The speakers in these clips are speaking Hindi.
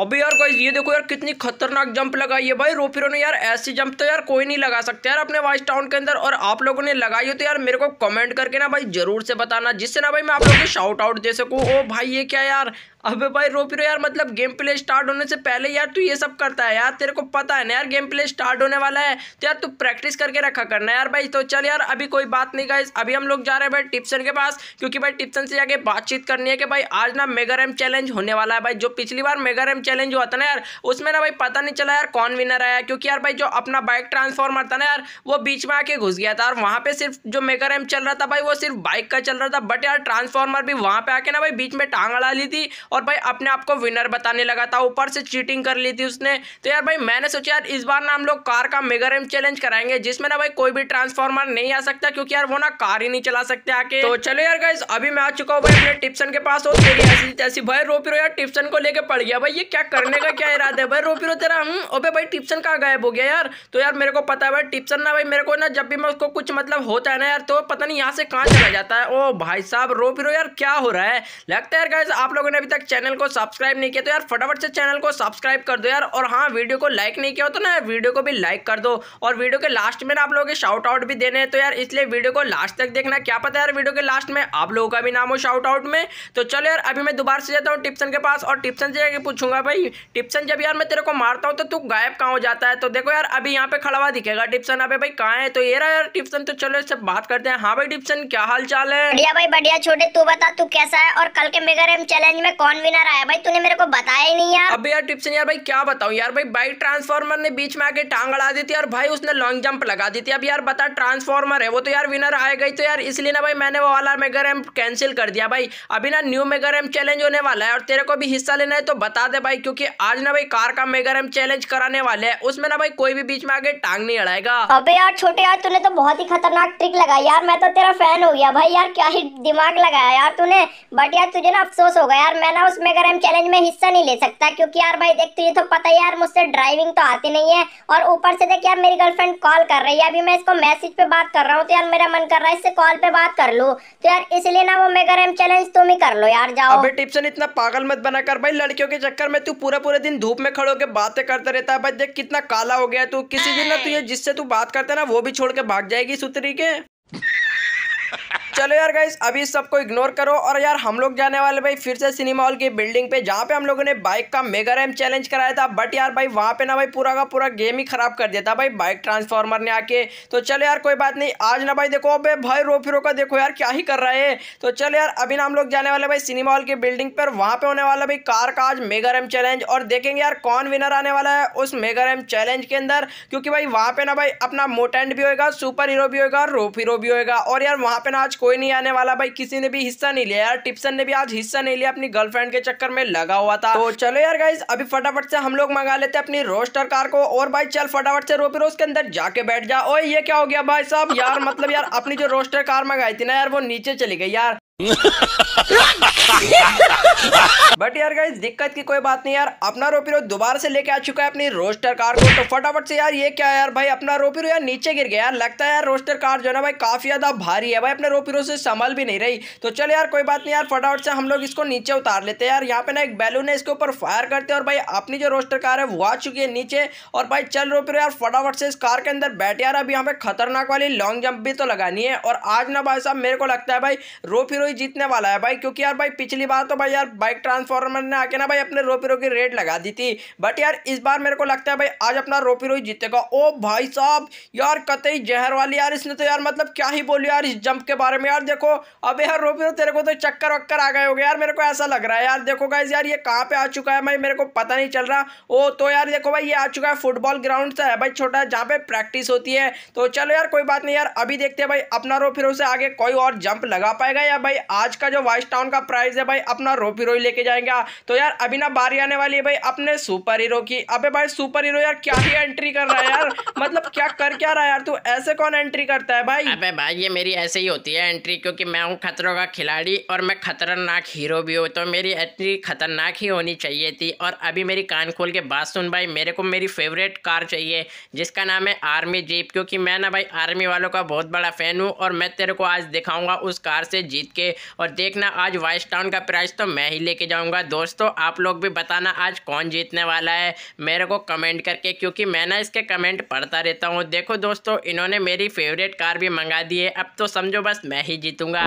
अबे यार कोई ये देखो यार कितनी खतरनाक जंप लगाई है भाई रोपिरो ने यार ऐसी जंप तो यार कोई नहीं लगा सकता यार अपने वाइस टाउन के अंदर और आप लोगों ने लगाई हो तो यार मेरे को कमेंट करके ना भाई जरूर से बताना जिससे ना भाई मैं आप लोगों को शाउट आउट दे सकूँ ओ भाई ये क्या यार अबे भाई रो फिर यार मतलब गेम प्ले स्टार्ट होने से पहले यार तू ये सब करता है यार तेरे को पता है ना यार गेम प्ले स्टार्ट होने वाला है तो यार तू प्रैक्टिस करके रखा करना यार भाई तो चल यार अभी कोई बात नहीं गाइस अभी हम लोग जा रहे हैं भाई टिप्सन के पास क्योंकि भाई टिप्सन से जाके बातचीत करनी है कि भाई आज ना मेगा रैम चैलेंज होने वाला है भाई जो पिछली बार मेगा रैम चैलेंज हुआ था ना यार उसमें ना भाई पता नहीं चला यार कौन विनर आया क्योंकि यार भाई जो अपना बाइक ट्रांसफॉर्मर था ना यार वो बीच में आके घुस गया था और वहाँ पर सिर्फ जो मेगा रैम चल रहा था भाई वो सिर्फ बाइक का चल रहा था बट यार ट्रांसफॉर्मर भी वहाँ पे आके ना भाई बीच में टांग अड़ा ली थी और भाई अपने आप को विनर बताने लगा था ऊपर से चीटिंग कर ली थी उसने तो यार भाई मैंने सोचा यार इस बार ना हम लोग कार का मेगा रेम चैलेंज कराएंगे जिसमें ना भाई कोई भी ट्रांसफॉर्मर नहीं आ सकता क्योंकि यार वो ना कार ही नहीं चला सकते आके तो चलो यार गाइज अभी मैं आ चुका हूँ भाई अपने टिप्सन के पास और ऐसी भाई रो यार टिप्सन को लेकर पड़ गया भाई ये क्या करने का क्या इरादा है भाई रो पिरो तेरा हम हम्म? अबे भाई टिप्सन कहाँ गायब हो गया यार तो यार मेरे को पता है भाई टिप्सन ना भाई मेरे को ना जब भी मैं उसको कुछ मतलब होता है ना यार तो पता नहीं यहाँ से कहाँ चला जाता है ओ भाई साहब रो पिरो यार क्या हो रहा है लगता है यार गाइज आप लोगों ने अभी तक तक चैनल को सब्सक्राइब नहीं किया तो यार फटाफट से चैनल को सब्सक्राइब कर दो यार और हाँ वीडियो को लाइक नहीं किया हो तो ना वीडियो को भी लाइक कर दो और वीडियो के लास्ट में ना आप लोगों के शाउट आउट भी देने हैं तो यार इसलिए वीडियो को लास्ट तक देखना क्या पता यार वीडियो के लास्ट में आप लोगों का भी नाम हो शाउट आउट में तो चलो यार अभी मैं दोबारा से जाता हूँ टिप्सन के पास और टिप्सन से पूछूंगा भाई टिप्सन जब यार मैं तेरे को मारता हूँ तो तू गायब कहाँ हो जाता है तो देखो यार अभी यहाँ पे खड़ा हुआ दिखेगा टिप्सन अभी भाई कहाँ है तो ये रहा यार टिप्सन तो चलो इससे बात करते हैं हाँ भाई टिप्सन क्या हाल चाल है बढ़िया भाई बढ़िया छोटे तू बता तू कैसा है और कल के मेगा चैलेंज में कौन कौन विनर आया भाई तूने मेरे को बताया ही नहीं यार अभी यार टिप्सन यार भाई क्या बताऊँ यार भाई बाइक ट्रांसफॉर्मर ने बीच में आके टांग अड़ा दी थी और भाई उसने लॉन्ग जंप लगा दी थी अब यार बता ट्रांसफॉर्मर है वो तो यार विनर आए गई तो यार इसलिए ना भाई मैंने वो वाला मेगा रैम कैंसिल कर दिया भाई अभी ना न्यू मेगा रैम चैलेंज होने वाला है और तेरे को भी हिस्सा लेना है तो बता दे भाई क्योंकि आज ना भाई कार का मेगा रैम चैलेंज कराने वाले है उसमें ना भाई कोई भी बीच में आगे टांग नहीं अड़ाएगा अबे यार छोटे यार तूने तो बहुत ही खतरनाक ट्रिक लगाई यार मैं तो तेरा फैन हो गया भाई यार क्या ही दिमाग लगाया यार तूने बट यार तुझे ना अफसोस होगा यार मैं उस मेगा रैम चैलेंज में हिस्सा नहीं ले सकता क्योंकि यार भाई देख तुझे तो पता है यार मुझसे ड्राइविंग तो आती नहीं है और ऊपर से देख यार मेरी गर्लफ्रेंड कॉल कर रही है अभी मैं इसको मैसेज पे बात कर रहा हूँ तो यार मेरा मन कर रहा है इससे कॉल पे बात कर लूँ तो यार इसलिए ना वो मेगा रैम चैलेंज तुम ही कर लो यार जाओ अबे टिप्सन इतना पागल मत बना कर भाई लड़कियों के चक्कर में तू पूरा पूरे दिन धूप में खड़ो के बातें करते रहता है भाई देख कितना काला हो गया तू किसी दिन ना तुझे जिससे तू बात करता है ना वो भी छोड़ के भाग जाएगी सुतरी के चलो यार गाइस अभी सबको इग्नोर करो और यार हम लोग जाने वाले भाई फिर से सिनेमा हॉल की बिल्डिंग पे जहाँ पे हम लोगों ने बाइक का मेगा रैम चैलेंज कराया था बट यार भाई वहाँ पे ना भाई पूरा का पूरा गेम ही खराब कर दिया था भाई बाइक ट्रांसफॉर्मर ने आके तो चलो यार कोई बात नहीं आज ना भाई देखो अबे भाई रो फिरो का देखो यार क्या ही कर रहा है तो चलो यार अभी ना हम लोग जाने वाले भाई सिनेमा हॉल की बिल्डिंग पर वहाँ पे होने वाला भाई कार का आज मेगा रैम चैलेंज और देखेंगे यार कौन विनर आने वाला है उस मेगा रैम चैलेंज के अंदर क्योंकि भाई वहाँ पे ना भाई अपना मोटेंड भी होगा सुपर हीरो भी होगा रोफ हीरो भी होगा और यार वहाँ पे ना आज कोई कोई नहीं आने वाला भाई किसी ने भी हिस्सा नहीं लिया यार टिप्सन ने भी आज हिस्सा नहीं लिया अपनी गर्लफ्रेंड के चक्कर में लगा हुआ था तो चलो यार गाइज अभी फटाफट से हम लोग मंगा लेते अपनी रोस्टर कार को और भाई चल फटाफट से रोपी रोज के अंदर जाके बैठ जा ये क्या हो गया भाई साहब यार मतलब यार अपनी जो रोस्टर कार मंगाई थी ना यार वो नीचे चली गई यार बट यार गाइज दिक्कत की कोई बात नहीं यार अपना रोपीरो दोबारा से लेके आ चुका है अपनी रोस्टर कार को तो फटाफट से यार ये क्या है यार भाई अपना रोपीरो यार नीचे गिर गया यार लगता है यार रोस्टर कार जो ना भाई काफी ज्यादा भारी है भाई अपने रोपीरो से संभल भी नहीं रही तो चल यार कोई बात नहीं यार फटाफट से हम लोग इसको नीचे उतार लेते हैं यार यहाँ पे ना एक बैलून है इसके ऊपर फायर करते हैं और भाई अपनी जो रोस्टर कार है वो आ चुकी है नीचे और भाई चल रोपीरो यार फटाफट से इस कार के अंदर बैठे यार अभी यहाँ पे खतरनाक वाली लॉन्ग जंप भी तो लगानी है और आज ना भाई साहब मेरे को लगता है भाई रोपीरो ही जीतने वाला है भाई क्योंकि यार भाई पिछली बार तो भाई यार बाइक ट्रांसफॉर्मर ने आके ना भाई अपने रोपीरो की रेड लगा दी थी बट यार इस बार मेरे को लगता है भाई आज अपना रोपीरो ही जीतेगा ओ भाई साहब यार कतई जहर वाली यार इसने तो यार मतलब क्या ही बोली यार इस जंप के बारे में यार देखो अब यार रोपीरो तेरे को तो चक्कर वक्कर आ गए हो यार मेरे को ऐसा लग रहा है यार देखो गाइज यार ये कहाँ पे आ चुका है भाई मेरे को पता नहीं चल रहा ओ तो यार देखो भाई ये आ चुका है फुटबॉल ग्राउंड से है भाई छोटा जहाँ पे प्रैक्टिस होती है तो चलो यार कोई बात नहीं यार अभी देखते हैं भाई अपना रोपीरो से आगे कोई और जंप लगा पाएगा या भाई भाई आज का जो वाइस टाउन का प्राइस है भाई अपना रोपी रोई लेके जाएंगे तो यार अभी ना बारी आने वाली है भाई अपने सुपर हीरो की अबे भाई सुपर हीरो यार क्या ही एंट्री कर रहा है यार मतलब क्या कर क्या रहा है यार तू ऐसे कौन एंट्री करता है भाई अबे भाई ये मेरी ऐसे ही होती है एंट्री क्योंकि मैं हूँ खतरों का खिलाड़ी और मैं खतरनाक हीरो भी हूँ तो मेरी एंट्री खतरनाक ही होनी चाहिए थी और अभी मेरी कान खोल के बात सुन भाई मेरे को मेरी फेवरेट कार चाहिए जिसका नाम है आर्मी जीप क्योंकि मैं ना भाई आर्मी वालों का बहुत बड़ा फैन हूँ और मैं तेरे को आज दिखाऊंगा उस कार से जीत के के और देखना आज वाइस टाउन का प्राइस तो मैं ही लेके जाऊंगा दोस्तों आप लोग भी बताना आज कौन जीतने वाला है मेरे को कमेंट करके क्योंकि मैं ना इसके कमेंट पढ़ता रहता हूँ देखो दोस्तों इन्होंने मेरी फेवरेट कार भी मंगा दी है अब तो समझो बस मैं ही जीतूंगा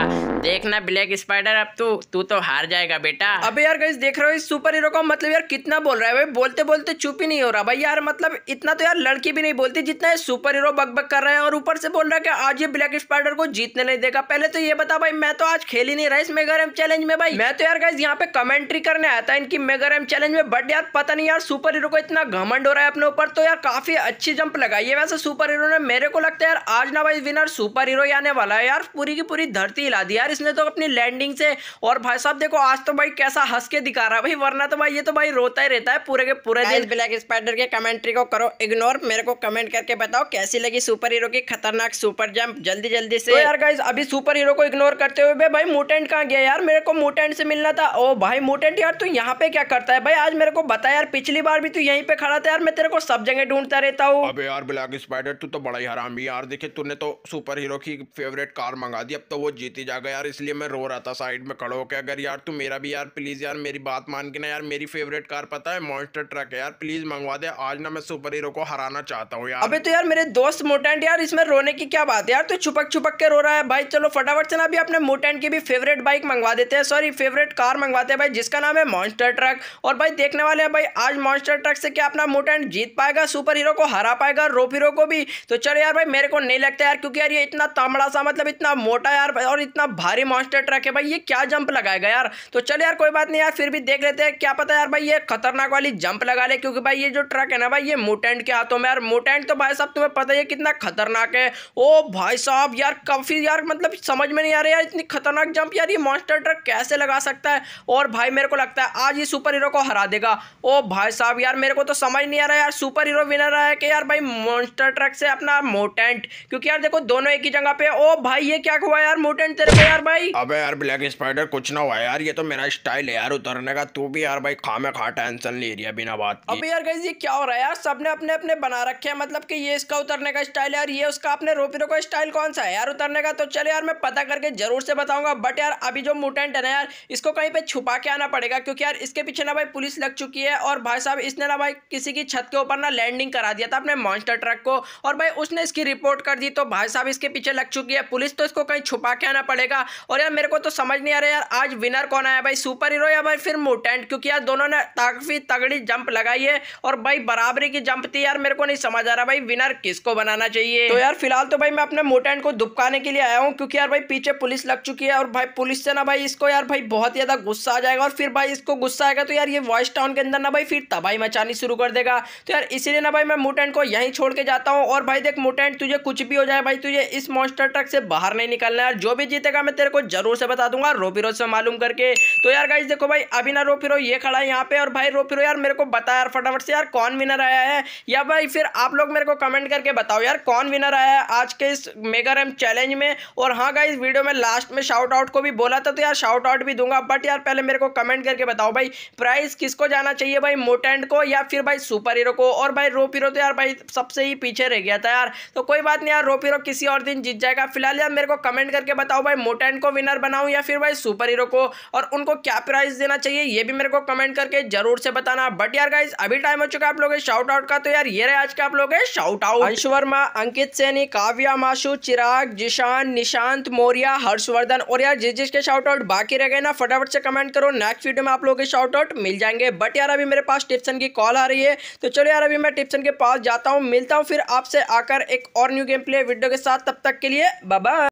देखना ब्लैक स्पाइडर अब तू तू तो हार जाएगा बेटा अब यार कहीं देख रहे हो इस सुपर हीरो का मतलब यार कितना बोल रहा है भाई बोलते बोलते चुप ही नहीं हो रहा भाई यार मतलब इतना तो यार लड़की भी नहीं बोलती जितना ये सुपर हीरो बकबक कर रहे हैं और ऊपर से बोल रहा है कि आज ये ब्लैक स्पाइडर को जीतने नहीं देगा पहले तो ये बता भाई मैं तो आज मैच खेल ही नहीं रहा इस मेगा रैम चैलेंज में भाई मैं तो यार गाइज यहाँ पे कमेंट्री करने आया था इनकी मेगा रैम चैलेंज में बट यार पता नहीं यार सुपर हीरो को इतना घमंड हो रहा है अपने ऊपर तो यार काफी अच्छी जंप लगाई है वैसे सुपर हीरो ने मेरे को लगता है यार आज ना भाई विनर सुपर हीरो आने वाला है यार पूरी की पूरी धरती हिला दी यार इसने तो अपनी लैंडिंग से और भाई साहब देखो आज तो भाई कैसा हंस के दिखा रहा है भाई वरना तो भाई ये तो भाई रोता ही रहता है पूरे के पूरे दिन ब्लैक स्पाइडर के कमेंट्री को करो इग्नोर मेरे को कमेंट करके बताओ कैसी लगी सुपर हीरो की खतरनाक सुपर जंप जल्दी जल्दी से तो यार गाइज अभी सुपर हीरो को इग्नोर करते हुए भाई मोटेंट कहाँ गया यार मेरे को मोटेंट से मिलना था ओ भाई मोटेंट यार तू यहाँ पे क्या करता है भाई आज मेरे को बता यार पिछली बार भी तू यहीं पे खड़ा था यार मैं तेरे को सब जगह ढूंढता रहता हूँ अबे यार ब्लैक स्पाइडर तू तो बड़ा ही भी यार देखे तूने तो सुपर हीरो की फेवरेट कार मंगा दी अब तो वो जीती जाएगा यार इसलिए मैं रो रहा था साइड में खड़ो के अगर यार तू मेरा भी यार प्लीज यार मेरी बात मान के ना यार मेरी फेवरेट कार पता है मॉन्स्टर ट्रक है यार प्लीज मंगवा दे आज ना मैं सुपर हीरो को हराना चाहता हूँ यार अभी तो यार मेरे दोस्त मोटेंट यार इसमें रोने की क्या बात है यार तू छुपक छुपक के रो रहा है भाई चलो फटाफट से ना अभी अपने मोटेंट की भी फेवरेट बाइक मंगवा देते हैं सॉरी फेवरेट कार मंगवाते हैं भाई जिसका नाम है मॉन्स्टर ट्रक और भाई देखने वाले हैं भाई आज मॉन्स्टर ट्रक से क्या अपना मोटेंट जीत पाएगा सुपर हीरो को हरा पाएगा रोप हीरो को भी तो चलो यार भाई मेरे को नहीं लगता यार क्योंकि यार ये इतना तमड़ा सा मतलब इतना मोटा यार और इतना भारी मॉन्स्टर ट्रक है भाई ये क्या जंप लगाएगा यार तो चलो यार कोई बात नहीं यार फिर भी देख लेते हैं क्या पता यार भाई ये खतरनाक वाली जंप लगा ले क्योंकि भाई ये जो ट्रक है ना भाई ये मोटेंट के हाथों में यार मोटेंट तो भाई साहब तुम्हें पता ही कितना खतरनाक है ओ भाई साहब यार काफी यार मतलब समझ में नहीं आ रहा यार इतनी खतरनाक खतरनाक जंप यार ये मॉन्स्टर ट्रक कैसे लगा सकता है और भाई मेरे को लगता है आज ये सुपर हीरो को हरा देगा ओ भाई साहब यार मेरे को तो समझ नहीं आ रहा यार सुपर हीरो विनर है कि यार भाई मॉन्स्टर ट्रक से अपना मोटेंट क्योंकि यार देखो दोनों एक ही जगह पे ओ भाई ये क्या हुआ यार मोटेंट तेरे को यार भाई अब यार ब्लैक स्पाइडर कुछ ना हुआ यार ये तो मेरा स्टाइल है यार उतरने का तू भी यार भाई खा में खा टेंशन ले रही है बिना बात अब यार गई ये क्या हो रहा है यार सबने अपने अपने बना रखे हैं मतलब कि ये इसका उतरने का स्टाइल है यार ये उसका अपने रोपीरो का स्टाइल कौन सा है यार उतरने का तो चले यार मैं पता करके जरूर से बताऊंगा जाऊंगा बट यार अभी जो मुटेंट है ना यार इसको कहीं पे छुपा के आना पड़ेगा क्योंकि यार इसके पीछे ना भाई पुलिस लग चुकी है और भाई साहब इसने ना भाई किसी की छत के ऊपर ना लैंडिंग करा दिया था अपने मॉन्स्टर ट्रक को और भाई उसने इसकी रिपोर्ट कर दी तो भाई साहब इसके पीछे लग चुकी है पुलिस तो इसको कहीं छुपा के आना पड़ेगा और यार मेरे को तो समझ नहीं आ रहा यार आज विनर कौन आया भाई सुपर हीरो या भाई फिर मुटेंट क्योंकि यार दोनों ने काफ़ी तगड़ी जंप लगाई है और भाई बराबरी की जंप थी यार मेरे को नहीं समझ आ रहा भाई विनर किसको बनाना चाहिए तो यार फिलहाल तो भाई मैं अपने मोटेंट को दुपकाने के लिए आया हूँ क्योंकि यार भाई पीछे पुलिस लग चुकी है गया और भाई पुलिस से ना भाई इसको यार भाई बहुत ज़्यादा गुस्सा आ जाएगा और फिर भाई इसको गुस्सा आएगा तो यार ये वॉइस टाउन के अंदर ना भाई फिर तबाही मचानी शुरू कर देगा तो यार इसीलिए ना भाई मैं मुटेंट को यहीं छोड़ के जाता हूँ और भाई देख मुटेंट तुझे कुछ भी हो जाए भाई तुझे इस मॉन्स्टर ट्रक से बाहर नहीं निकलना यार जो भी जीतेगा मैं तेरे को जरूर से बता दूंगा रोपीरो से मालूम करके तो यार गाइज देखो भाई अभी ना रोपीरो ये खड़ा है यहाँ पे और भाई रोपीरो यार मेरे को बता यार फटाफट से यार कौन विनर आया है या भाई फिर आप लोग मेरे को कमेंट करके बताओ यार कौन विनर आया है आज के इस मेगा रैम चैलेंज में और हाँ गाइज वीडियो में लास्ट में शाउट शाउट आउट को भी बोला था तो यार शाउट आउट भी दूंगा बट यार पहले मेरे को कमेंट करके बताओ भाई प्राइस किसको जाना चाहिए भाई मोटेंट को या फिर भाई सुपर हीरो को और भाई रोप हीरो तो यार भाई सबसे ही पीछे रह गया था यार तो कोई बात नहीं यार रोप हीरो किसी और दिन जीत जाएगा फिलहाल यार मेरे को कमेंट करके बताओ भाई मोटेंट को विनर बनाऊँ या फिर भाई सुपर हीरो को और उनको क्या प्राइस देना चाहिए ये भी मेरे को कमेंट करके जरूर से बताना बट यार गाइज अभी टाइम हो चुका आप लोग शाउट आउट का तो यार ये रहे आज के आप लोग शाउट आउट अंश वर्मा अंकित सैनी काव्या माशु चिराग जिशान निशांत मौर्या हर्षवर्धन और यार जिस जिसके शॉर्ट आउट बाकी रह गए ना फटाफट से कमेंट करो नेक्स्ट वीडियो में आप लोगों के शॉर्ट आउट मिल जाएंगे बट यार अभी मेरे पास टिप्सन की कॉल आ रही है तो चलो यार अभी मैं टिप्सन के पास जाता हूँ मिलता हूँ फिर आपसे आकर एक और न्यू गेम प्ले वीडियो के साथ तब तक के लिए बाबा